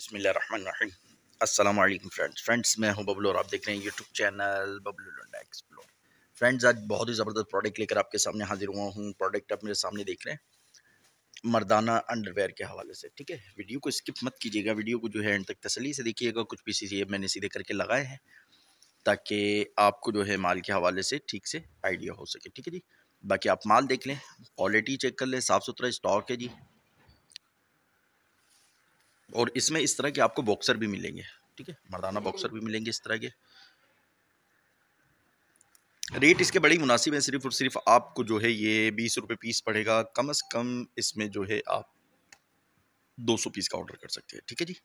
बसमिल अल्लाम friends friends मैं हूं बबलू और आप देख रहे हैं यूट्यूब चैनल बबलू लंडा एक्सप्लोर फ्रेंड्स आज बहुत ही ज़बरदस्त प्रोडक्ट लेकर आपके सामने हाजिर हुआ हूं प्रोडक्ट आप मेरे सामने देख रहे हैं मर्दाना अंडरवेयर के हवाले से ठीक है वीडियो को स्किप मत कीजिएगा वीडियो को जो है एंड तक तसली से देखिएगा कुछ पीसीस सी मैंने सीधे करके लगाए हैं ताकि आपको जो है माल के हवाले से ठीक से आइडिया हो सके ठीक है जी बाकी आप माल देख लें क्वालिटी चेक कर लें साफ़ सुथरा स्टॉक है जी और इसमें इस तरह के आपको बॉक्सर भी मिलेंगे ठीक है मर्दाना बॉक्सर भी मिलेंगे इस तरह के रेट इसके बड़ी मुनासिब है सिर्फ और सिर्फ आपको जो है ये बीस रुपये पीस पड़ेगा कम अज़ कम इसमें जो है आप दो सौ पीस का ऑर्डर कर सकते हैं ठीक है जी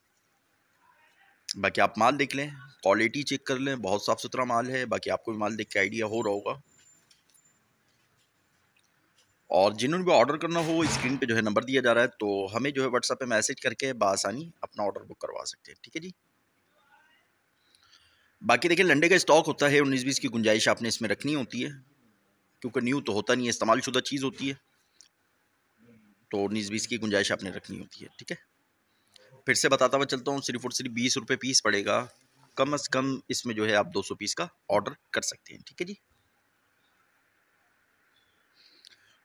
बाकी आप माल देख लें क्वालिटी चेक कर लें बहुत साफ़ सुथरा माल है बाकी आपको भी माल देख के आइडिया हो रहा होगा और जिन्होंने भी ऑर्डर करना हो स्क्रीन पे जो है नंबर दिया जा रहा है तो हमें जो है व्हाट्सएप पे मैसेज करके बासानी अपना ऑर्डर बुक करवा सकते हैं ठीक है जी बाकी देखिए लंडे का स्टॉक होता है उन्नीस बीस की गुंजाइश आपने इसमें रखनी होती है क्योंकि न्यू तो होता नहीं है इस्तेमाल शुदा चीज़ होती है तो उन्नीस बीस की गुंजाइश आपने रखनी होती है ठीक है फिर से बताता हुआ चलता हूँ सिर्फ और सिर्फ बीस रुपये पीस पड़ेगा कम अज़ कम इसमें जो है आप दो सौ पीस का ऑर्डर कर सकते हैं ठीक है जी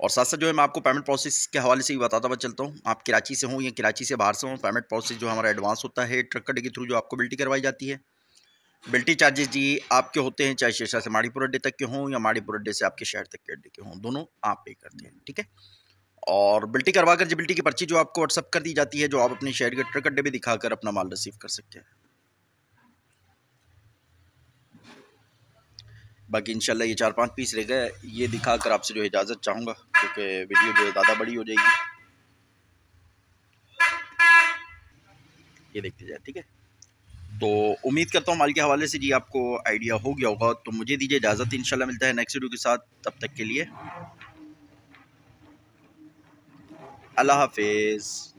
और साथ साथ जो है मैं आपको पेमेंट प्रोसेस के हवाले से ही बताता हुआ चलता हूँ आप कराची से हों या कराची से बाहर से हों पेमेंट प्रोसेस जो हमारा एडवांस होता है ट्रक कटे के थ्रू जो आपको बिल्टी करवाई जाती है बिल्टी चार्जेस जी आपके होते हैं चाहे शेरशाह से माड़ीपुर अड्डे तक के हों या माड़ीपुर अड्डे से आपके शहर तक के अड्डे के हों दोनों आप पे करते हैं ठीक है और बिल्टी करवा कर जो बिल्टी की पर्ची जो आपको व्हाट्सअप कर दी जाती है जो आप अपने शहर के ट्रक अड्डे भी दिखाकर अपना माल रिसीव कर सकते हैं बाकी इनशाला ये चार पांच पीस रह गए ये दिखा कर आपसे जो इजाज़त चाहूँगा क्योंकि वीडियो जो ज़्यादा बड़ी हो जाएगी ये देखते जाए ठीक है तो उम्मीद करता हूँ माल के हवाले से जी आपको आइडिया हो गया होगा तो मुझे दीजिए इजाज़त इंशाल्लाह मिलता है नेक्स्ट वीडियो के साथ तब तक के लिए अल्लाह हाफिज़